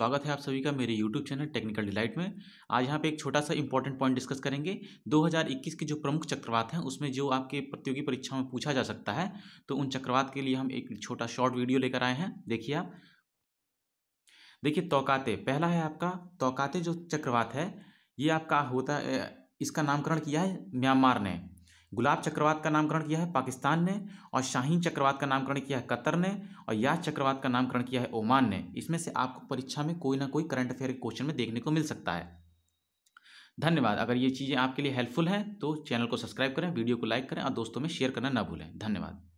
स्वागत है आप सभी का मेरे YouTube चैनल टेक्निकल डिलाइट में आज यहाँ पे एक छोटा सा इंपॉर्टेंट पॉइंट डिस्कस करेंगे 2021 के जो प्रमुख चक्रवात हैं उसमें जो आपके प्रतियोगी परीक्षा में पूछा जा सकता है तो उन चक्रवात के लिए हम एक छोटा शॉर्ट वीडियो लेकर आए हैं देखिए आप देखिए तोकाते पहला है आपका तोकाते जो चक्रवात है ये आपका होता इसका नामकरण किया है म्यांमार ने गुलाब चक्रवात का नामकरण किया है पाकिस्तान ने और शाहीन चक्रवात का नामकरण किया है कतर ने और या चक्रवात का नामकरण किया है ओमान ने इसमें से आपको परीक्षा में कोई ना कोई करंट अफेयर के क्वेश्चन में देखने को मिल सकता है धन्यवाद अगर ये चीज़ें आपके लिए हेल्पफुल हैं तो चैनल को सब्सक्राइब करें वीडियो को लाइक करें और दोस्तों में शेयर करना ना भूलें धन्यवाद